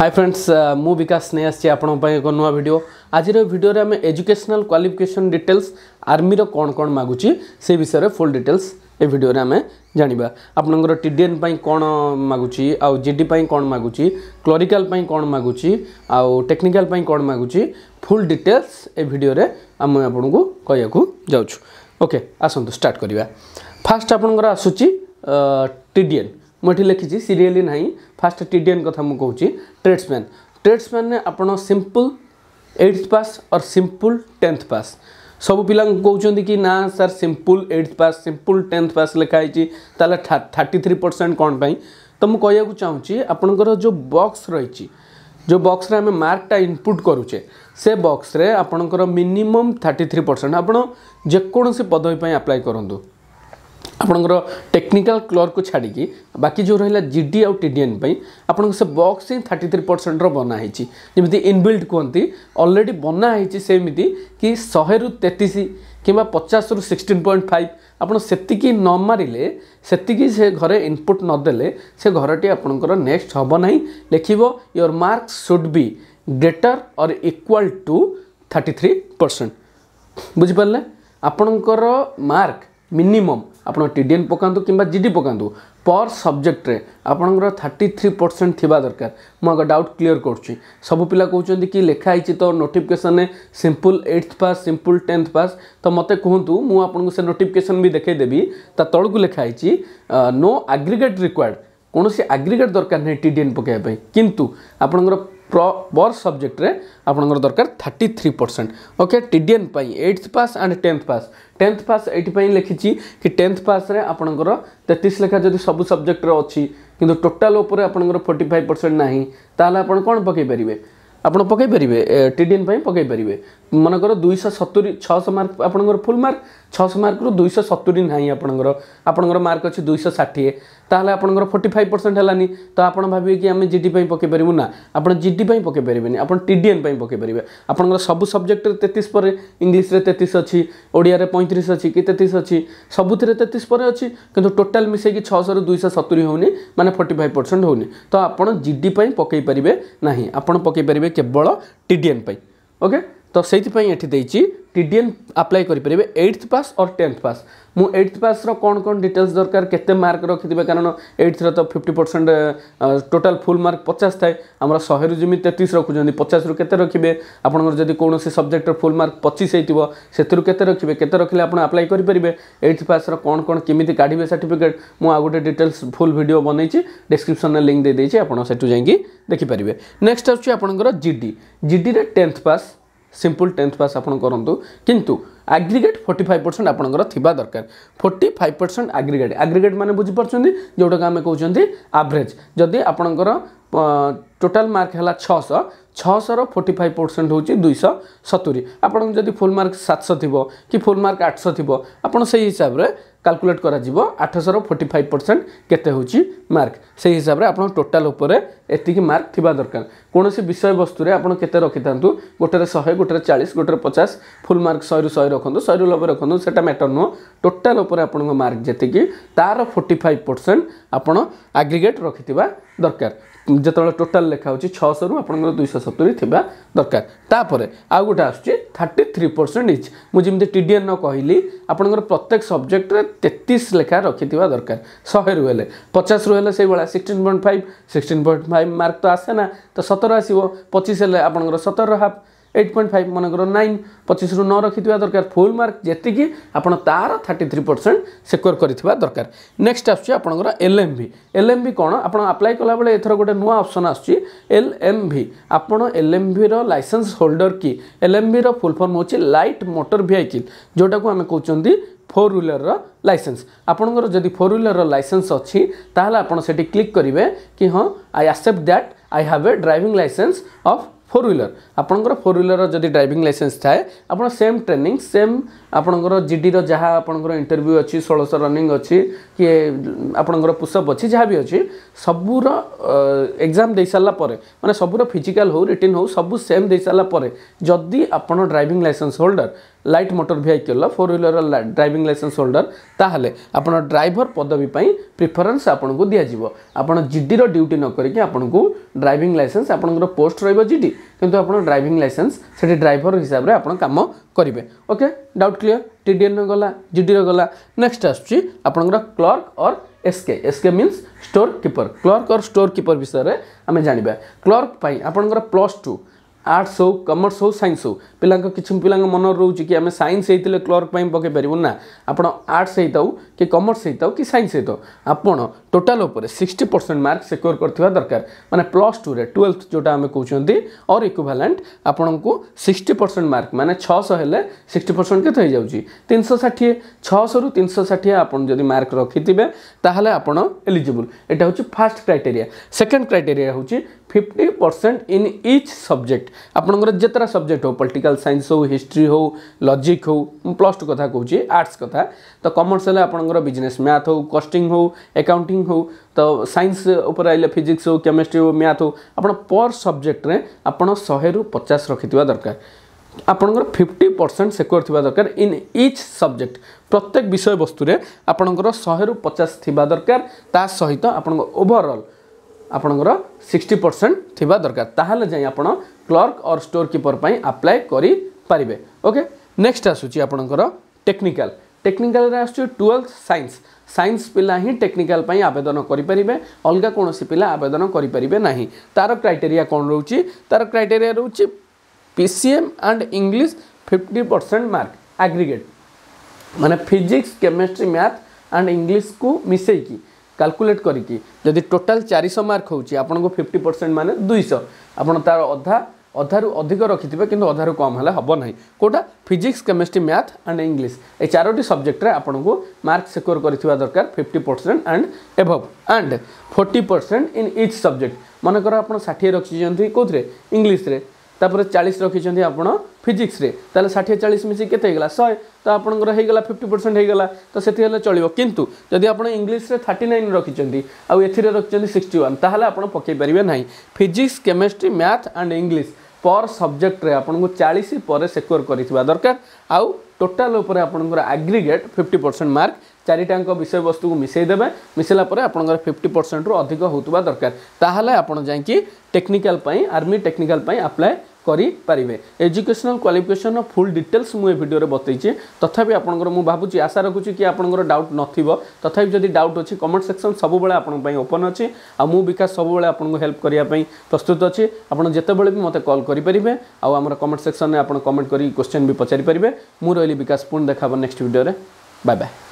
high friends ମୁଁ ବିକାଶ ନେଇ ଆସିଛି ଆପଣଙ୍କ ପାଇଁ ଏକ ନୂଆ ଭିଡ଼ିଓ ଆଜିର ଭିଡ଼ିଓରେ ଆମେ ଏଜୁକେସନାଲ୍ କ୍ୱାଲିଫିକେସନ୍ ଡିଟେଲ୍ସ ଆର୍ମିର କ'ଣ କ'ଣ ମାଗୁଛି ସେ ବିଷୟରେ ଫୁଲ୍ ଡିଟେଲ୍ସ ଏ ଭିଡ଼ିଓରେ ଆମେ ଜାଣିବା ଆପଣଙ୍କର ଟି ଡି ଏନ୍ ପାଇଁ କ'ଣ ମାଗୁଛି ଆଉ ଜି ଡି ପାଇଁ କ'ଣ ମାଗୁଛି କ୍ଲରିକାଲ୍ ପାଇଁ କ'ଣ ମାଗୁଛି ଆଉ ଟେକ୍ନିକାଲ୍ ପାଇଁ କ'ଣ ମାଗୁଛି ଫୁଲ୍ ଡିଟେଲ୍ସ ଏ ଭିଡ଼ିଓରେ ଆମେ ଆପଣଙ୍କୁ କହିବାକୁ ଯାଉଛୁ ଓକେ ଆସନ୍ତୁ ଷ୍ଟାର୍ଟ କରିବା ଫାର୍ଷ୍ଟ ଆପଣଙ୍କର ଆସୁଛି ଟି ଡି ଏନ୍ ମୁଁ ଏଠି ଲେଖିଛି ସିରିଏଲି ନାହିଁ ଫାଷ୍ଟ ଟି ଡି ଏନ୍ କଥା ମୁଁ କହୁଛି ଟ୍ରେଡ୍ସମ୍ୟାନ୍ ଟ୍ରେଡ୍ସମ୍ୟାନ୍ରେ ଆପଣ simple eight pass or simple tenth pass ସବୁ ପିଲାଙ୍କୁ କହୁଛନ୍ତି କି ନା sir simple eighth pass simple tenth pass ଲେଖା ହେଇଛି ତାହେଲେ ଥାର୍ଟି ଥ୍ରୀ ପରସେଣ୍ଟ କ'ଣ ପାଇଁ ତ ମୁଁ କହିବାକୁ ଚାହୁଁଛି ଆପଣଙ୍କର ଯେଉଁ ବକ୍ସ ରହିଛି ଯେଉଁ ବକ୍ସରେ ଆମେ ମାର୍କଟା ଇନପୁଟ୍ କରୁଛେ ସେ ବକ୍ସରେ ଆପଣଙ୍କର ମିନିମମ୍ ଥାର୍ଟି ଥ୍ରୀ ପରସେଣ୍ଟ ଆପଣ ଯେକୌଣସି ପଦବୀ ପାଇଁ ଆପ୍ଲାଏ କରନ୍ତୁ आप टेक्निकाल क्लर्क को छाड़ी बाकी जो रहा जी डी आउ टी एन आपं बक्स ही थर्टी थ्री परसेंट रनाही जमी इनबिल्ड कहते अलरेडी बनाही सेमती कि शहे रु तेतीस कि पचास रु सिक्सटन पॉइंट फाइव आपकी न मारे से घरे इनपुट नदे से घर टी आपर नेक्स्ट हम ना लिख योर मार्क सुड भी ग्रेटर और equal to thirty three percent बुझिपारे आपणकर मार्क मिनिमम ଆପଣ ଟିଡ଼ିଏନ୍ ପକାନ୍ତୁ କିମ୍ବା ଜିଡି ପକାନ୍ତୁ ପର୍ ସବଜେକ୍ଟରେ ଆପଣଙ୍କର ଥାର୍ଟି ଥ୍ରୀ ପରସେଣ୍ଟ ଥିବା ଦରକାର ମୁଁ ଆଗ ଡାଉଟ୍ କ୍ଲିଅର୍ କରୁଛି ସବୁ ପିଲା କହୁଛନ୍ତି କି ଲେଖା ହେଇଛି ତ ନୋଟିଫିକେସନ୍ରେ simple eighth pass simple tenth pass ତ ମୋତେ କୁହନ୍ତୁ ମୁଁ ଆପଣଙ୍କୁ ସେ ନୋଟିଫିକେସନ୍ ବି ଦେଖେଇଦେବି ତା ତଳକୁ ଲେଖା ହେଇଛି ନୋ ଆଗ୍ରିଗେଟ୍ ରିକ୍ୱାର୍ଡ଼ କୌଣସି ଆଗ୍ରିଗେଟ୍ ଦରକାର ନାହିଁ ଟିଡ଼ିଏନ୍ ପକାଇବା ପାଇଁ କିନ୍ତୁ ଆପଣଙ୍କର पर सब्जेक्ट आपर दरकार thirty three percent okay TDN eighth pass and tenth pass tenth pass यहीं लिखी कि टेन्थ पास आपर तेतीस लेखा जब सब सब्जेक्ट अच्छी कितना टोटाल उपर आप परसेंट ना तो आप कौन पकई पारे ଆପଣ ପକାଇ ପାରିବେ ଟିଡ଼ିଏନ୍ ପାଇଁ ପକାଇ ପାରିବେ ମନେକର ଦୁଇଶହ ସତୁରି ଛଅଶହ ମାର୍କ ଆପଣଙ୍କର ଫୁଲ୍ ମାର୍କ ଛଅଶହ ମାର୍କରୁ ଦୁଇଶହ ସତୁରି ନାହିଁ ଆପଣଙ୍କର ଆପଣଙ୍କର ମାର୍କ ଅଛି ଦୁଇଶହ ଷାଠିଏ ତାହେଲେ ଆପଣଙ୍କର ଫୋର୍ଟି ଫାଇଭ୍ ପରସେଣ୍ଟ ହେଲାନି ତ ଆପଣ ଭାବିବେ କି ଆମେ ଜିଡି ପାଇଁ ପକାଇ ପାରିବୁ ନା ଆପଣ ଜିଡି ପାଇଁ ପକାଇ ପାରିବେନି ଆପଣ ଟିଡ଼ିଏନ୍ ପାଇଁ ପକାଇ ପାରିବେ ଆପଣଙ୍କର ସବୁ ସବଜେକ୍ଟରେ ତେତିଶ ପରେ ଇଂଲିଶରେ ତେତିଶ ଅଛି ଓଡ଼ିଆରେ ପଇଁତିରିଶ ଅଛି କି ତେତିଶ ଅଛି ସବୁଥିରେ ତେତିଶ ପରେ ଅଛି କିନ୍ତୁ ଟୋଟାଲ୍ ମିଶାଇକି ଛଅଶହରୁ ଦୁଇଶହ ସତୁରି ହେଉନି ମାନେ ଫୋର୍ଟି ଫାଇଭ୍ ପରସେଣ୍ଟ ହେଉନି ତ ଆପଣ ଜିଡି ପାଇଁ ପକାଇ ପାରିବେ ନାହିଁ ଆପଣ ପକାଇ ପାରିବେ କେବଳ ଟିଡିଏନ୍ ପାଇଁ ଓକେ ତ ସେଇଥିପାଇଁ ଏଠି ଦେଇଛି ଟି ଡି ଏନ୍ ଆପ୍ଲାଏ କରିପାରିବେ eighth pass or tenth pass ମୁଁ ଏଇଟ୍ଥ ପାସ୍ର କ'ଣ କ'ଣ ଡିଟେଲ୍ସ ଦରକାର କେତେ ମାର୍କ ରଖିଥିବେ କାରଣ ଏଇଟ୍ଥର ତ fifty percent total full mark ପଚାଶ ଥାଏ ଆମର ଶହେରୁ ଯେମିତି ତେତିଶ ରଖୁଛନ୍ତି ପଚାଶରୁ କେତେ ରଖିବେ ଆପଣଙ୍କର ଯଦି କୌଣସି ସବଜେକ୍ଟର ଫୁଲ୍ ମାର୍କ ପଚିଶ ହେଇଥିବ ସେଥିରୁ କେତେ ରଖିବେ କେତେ ରଖିଲେ ଆପଣ ଆପ୍ଲାଏ କରିପାରିବେ ଏଇଟ୍ଥ ପାସ୍ର କ'ଣ କ'ଣ କେମିତି କାଢ଼ିବେ ସାର୍ଟିଫିକେଟ୍ ମୁଁ ଆଉ ଗୋଟେ ଡିଟେଲ୍ସ ଫୁଲ୍ ଭିଡ଼ିଓ ବନେଇଛି ଡିସ୍କ୍ରିପ୍ସନ୍ରେ ଲିଙ୍କ୍ ଦେଇଦେଇଛି ଆପଣ ସେଠୁ ଯାଇକି ଦେଖିପାରିବେ ନେକ୍ସଟ ଆସୁଛି ଆପଣଙ୍କର ଜିଡି ଜିଡିରେ tenth pass simple tenth pass আপনার করতু কিন্তু আগ্রিগেট ফোর্টি ফাইভ পরসেন্ট আপনার থাকা দরকার forty five percent aggregate aggregate মানে বুঝিপারছেন যেটাকে আমি কৌন আভরেজ যদি আপনার টোটাল মার্ক হল ছশ ছশর ফোর্টি ফাইভ পরসেন্ট হচ্ছে দুইশ সতুরি আপনার যদি ফুল মার্ক সাতশ থাক কি ফুল মার্ক আটশ থাক আপনার সেই হিসাবে କାଲକୁଲେଟ୍ କରାଯିବ ଆଠଶହର ଫୋର୍ଟି ଫାଇଭ୍ ପରସେଣ୍ଟ କେତେ ହେଉଛି ମାର୍କ ସେହି ହିସାବରେ ଆପଣ ଟୋଟାଲ୍ ଉପରେ ଏତିକି ମାର୍କ ଥିବା ଦରକାର କୌଣସି ବିଷୟବସ୍ତୁରେ ଆପଣ କେତେ ରଖିଥାନ୍ତୁ ଗୋଟେରେ ଶହେ ଗୋଟେରେ ଚାଳିଶ ଗୋଟେରେ ପଚାଶ ଫୁଲ୍ ମାର୍କ ଶହେରୁ ଶହେ ରଖନ୍ତୁ ଶହେରୁ ନବେ ରଖନ୍ତୁ ସେଇଟା ମ୍ୟାଟର୍ ନୁହଁ ଟୋଟାଲ୍ ଉପରେ ଆପଣଙ୍କ ମାର୍କ ଯେତିକି ତା'ର ଫୋର୍ଟି ଫାଇଭ୍ ପରସେଣ୍ଟ ଆପଣ ଆଗ୍ରିଗେଟ୍ ରଖିଥିବା ଦରକାର যেতবে টোটাল লেখা হচ্ছে ছশো রু আপনার দুইশ সতুরি থাকা দরকার তাপরে আউ গোটে আসছে থার্টি থ্রি পরসেন্ট ইচ মুমি টিডিএন কহিলি আপনার প্রত্যেক সবজেক্টরে তেত্রিশ লেখা রক্ষিথা দরকার শহে রু হলে পচাশ রু হলে সেইভাবে sixteen point five sixteen point five mark তো আসে না তো সতের আসব পঁচিশ হলে আপনার সতের হাফ এইট পয়েন্ট ফাইভ মনেকর নাইন পঁচিশরু ন রক্ষিথা দরকার ফুল মার্ক যেতিকি আপনার তার থার্টি থ্রি পরসেন্ট সিকোর করা দরকার নেক্সট আসছে আপনার L M V L M V কোণ আপনার আপ্লাই কলাবেলে এথর গোটে নূয়া অপসন আসছে এল এম ভি আপনার L M V licence holder কি L M V full form হচ্ছে লাইট মোটর ভেহিকল যেটা আমি কৌন ফোর হুইলর লাইসেন্স আপনার যদি ফোর হুইলর লাইসেন্স অছি তাহলে আপনার সেটি ক্লিক করবে কি হ্যাঁ I accept that I have a driving licence of four wheeler আপনার ফোর হুইলর যদি ড্রাইভিং লাইসেন্স থাকে আপনার সেম ট্রেনিং সেম আপনার জিডির যা আপনার ইন্টরভিউ অছি ষোলশ রনিং অছি কি আপনার পুষঅপ অছি যা বি অছি সবুর এক্সাম দিয়ে সারা পরে মানে সবুর ফিজিকাল হো রিটিন হো সবু সেম দিয়ে সারা পরে যদি আপনার driving licence holder light motor ଭେହିକଲ୍ର ଫୋର୍ ହ୍ୱିଲର୍ର ଡ୍ରାଇଭିଂ ଲାଇସେନ୍ସ ହୋଲ୍ଡର ତାହେଲେ ଆପଣ ଡ୍ରାଇଭର ପଦବୀ ପାଇଁ ପ୍ରିଫରେନ୍ସ ଆପଣଙ୍କୁ ଦିଆଯିବ ଆପଣ ଜିଡ଼ିର ଡ୍ୟୁଟି ନ କରିକି ଆପଣଙ୍କୁ ଡ୍ରାଇଭିଂ ଲାଇସେନ୍ସ ଆପଣଙ୍କର ପୋଷ୍ଟ ରହିବ ଜିଡ଼ି କିନ୍ତୁ ଆପଣ ଡ୍ରାଇଭିଂ ଲାଇସେନ୍ସ ସେଠି ଡ୍ରାଇଭର ହିସାବରେ ଆପଣ କାମ କରିବେ ଓକେ ଡାଉଟ୍ କ୍ଲିଅର୍ ଟିଡ଼ିଏନ୍ର ଗଲା ଜିଡ଼ିର ଗଲା ନେକ୍ସଟ ଆସୁଛି ଆପଣଙ୍କର clerk or SK SK means store keeper clerk or store keeper ବିଷୟରେ ଆମେ ଜାଣିବା କ୍ଲର୍କ ପାଇଁ ଆପଣଙ୍କର ପ୍ଲସ୍ ଟୁ ଆର୍ଟ୍ସ ହଉ କମର୍ସ ହଉ ସାଇନ୍ସ ହଉ ପିଲାଙ୍କ କିଛି ପିଲାଙ୍କ ମନରେ ରହୁଛି କି ଆମେ ସାଇନ୍ସ ହେଇଥିଲେ କ୍ଲର୍କ ପାଇଁ ପକାଇ ପାରିବୁ ନା ଆପଣ ଆର୍ଟ୍ସ ହେଇଥାଉ କି କମର୍ସ ହେଇଥାଉ କି ସାଇନ୍ସ ହେଇଥାଉ ଆପଣ ଟୋଟାଲ୍ ଉପରେ ସିକ୍ସଟି ପରସେଣ୍ଟ ମାର୍କ ସିକ୍ୟୋର କରିଥିବା ଦରକାର ମାନେ ପ୍ଲସ୍ ଟୁରେ ଟୁଏଲ୍ଥ ଯେଉଁଟା ଆମେ କହୁଛନ୍ତି ଅର୍ ଇକ୍ୱିଭାଲେଣ୍ଟ ଆପଣଙ୍କୁ ସିକ୍ସଟି ପରସେଣ୍ଟ ମାର୍କ ମାନେ ଛଅଶହ ହେଲେ ସିକ୍ସଟି ପରସେଣ୍ଟ କେତେ ହେଇଯାଉଛି ତିନିଶହ ଷାଠିଏ ଛଅଶହରୁ ତିନିଶହ ଷାଠିଏ ଆପଣ ଯଦି ମାର୍କ ରଖିଥିବେ ତାହେଲେ ଆପଣ ଏଲିଜିବୁଲ୍ ଏଇଟା ହେଉଛି ଫାର୍ଷ୍ଟ କ୍ରାଇଟେରିଆ ସେକେଣ୍ଡ କ୍ରାଇଟେରିଆ ହେଉଛି fifty percent in each subject ଆପଣଙ୍କର ଯେତେଟା ସବଜେକ୍ଟ ହଉ ପଲିଟିକାଲ ସାଇନ୍ସ ହଉ ହିଷ୍ଟ୍ରି ହଉ ଲଜିକ୍ ହଉ ମୁଁ ପ୍ଲସ୍ ଟୁ କଥା କହୁଛି ଆର୍ଟ୍ସ କଥା ତ କମର୍ସ ହେଲେ ଆପଣଙ୍କର ବିଜନେସ୍ ମ୍ୟାଥ୍ ହଉ କଷ୍ଟିଂ ହଉ ଏକାଉଣ୍ଟିଂ ହଉ ତ ସାଇନ୍ସ ଉପରେ ଆଇଲେ ଫିଜିକ୍ସ ହଉ କେମିଷ୍ଟ୍ରି ହଉ ମ୍ୟାଥ୍ ହଉ ଆପଣ ପର୍ ସବଜେକ୍ଟରେ ଆପଣ ଶହେରୁ ପଚାଶ ରଖିଥିବା ଦରକାର ଆପଣଙ୍କର ଫିଫ୍ଟି ପରସେଣ୍ଟ ସେକ୍ୟୁର ଥିବା ଦରକାର ଇନ୍ ଇଚ୍ ସବଜେକ୍ଟ ପ୍ରତ୍ୟେକ ବିଷୟବସ୍ତୁରେ ଆପଣଙ୍କର ଶହେରୁ ପଚାଶ ଥିବା ଦରକାର ତା ସହିତ ଆପଣଙ୍କ ଓଭରଅଲ୍ आपणकर सिक्सटी परसेंट थी दरकार जाए आप क्लर्क और स्टोर किपर पर आप्लाय करें ओके नेक्स्ट आसणकर टेक्निकाल टेक्निकाल आसवेल्थ सैंस सैंस पिला ही टेक्निकाल आवेदन करेंगे अलग कौन पिला आवेदन करें तार क्राइटेरिया कौन रोचे तार क्राइटेरिया रोच PCM and English fifty percent mark aggregate मैंने physics chemistry math and English को मिसेकी ক্যালকুলেট করিকি যদি টোটাল চারিশহ মার্ক হচ্ছে আপনার ফিফটি পরসেন্ট মানে দুইশহ আপনার তার অধা অধারু অধিক রখিথিবে কিন্তু অধারু কম হলে হব না কোটা physics chemistry math and English এই চারোটি সবজেক্টরে আপনার মার্ক সিকোর করা দরকার ফিফটি পরসেন্ট আন্ড এভভ and forty percent in each subject মনে কর আপনার ষাঠিয়ে রখিছেন কোথায় ইংলিশে তাপরে চাশ রখিছেন আপনার ଫିଜିକ୍ସରେ ତାହେଲେ ଷାଠିଏ ଚାଳିଶ ମିଶିକି କେତେ ହେଇଗଲା ଶହେ ତ ଆପଣଙ୍କର ହେଇଗଲା ଫିଫ୍ଟି ପରସେଣ୍ଟ ହେଇଗଲା ତ ସେଠି ହେଲେ ଚଳିବ କିନ୍ତୁ ଯଦି ଆପଣ ଇଂଲିଶରେ ଥାର୍ଟି ନାଇନ୍ ରଖିଛନ୍ତି ଆଉ ଏଥିରେ ରଖିଛନ୍ତି ସିକ୍ସଟି ୱାନ୍ ତାହେଲେ ଆପଣ ପକାଇ ପାରିବେ ନାହିଁ physics chemistry math and English per ସବଜେକ୍ଟରେ ଆପଣଙ୍କୁ ଚାଳିଶ ପରେ ସେକ୍ୟୁର କରିଥିବା ଦରକାର ଆଉ ଟୋଟାଲ୍ ଉପରେ ଆପଣଙ୍କର ଆଗ୍ରିଗେଟ୍ ଫିଫ୍ଟି ପରସେଣ୍ଟ ମାର୍କ ଚାରିଟାଙ୍କ ବିଷୟବସ୍ତୁକୁ ମିଶାଇ ଦେବେ ମିଶାଇଲା ପରେ ଆପଣଙ୍କର ଫିଫ୍ଟି ପରସେଣ୍ଟରୁ ଅଧିକ ହେଉଥିବା ଦରକାର ତାହେଲେ ଆପଣ ଯାଇକି ଟେକ୍ନିକାଲ୍ ପାଇଁ ଆର୍ମି ଟେକ୍ନିକାଲ୍ ପାଇଁ ଆପ୍ଲାଏ କରିପାରିବେ ଏଜୁକେସନାଲ୍ କ୍ୱାଲିଫିକେସନ୍ର ଫୁଲ୍ ଡିଟେଲ୍ସ ମୁଁ ଏ ଭିଡ଼ିଓରେ ବତେଇଛି ତଥାପି ଆପଣଙ୍କର ମୁଁ ଭାବୁଛି ଆଶା ରଖୁଛି କି ଆପଣଙ୍କର ଡାଉଟ୍ ନଥିବ ତଥାପି ଯଦି ଡାଉଟ୍ ଅଛି କମେଣ୍ଟ ସେକ୍ସନ୍ ସବୁବେଳେ ଆପଣଙ୍କ ପାଇଁ ଓପନ୍ ଅଛି ଆଉ ମୁଁ ବିକାଶ ସବୁବେଳେ ଆପଣଙ୍କୁ ହେଲ୍ପ କରିବା ପାଇଁ ପ୍ରସ୍ତୁତ ଅଛି ଆପଣ ଯେତେବେଳେ ବି ମୋତେ କଲ୍ କରିପାରିବେ ଆଉ ଆମର କମେଣ୍ଟ ସେକ୍ସନ୍ରେ ଆପଣ କମେଣ୍ଟ କରି କ୍ୱେଶ୍ଚନ୍ ବି ପଚାରିପାରିବେ ମୁଁ ରହିଲି ବିକାଶ ପୁଣି ଦେଖା ହେବ ନେକ୍ସଟ ଭିଡ଼ିଓରେ ବାଏ ବାଏ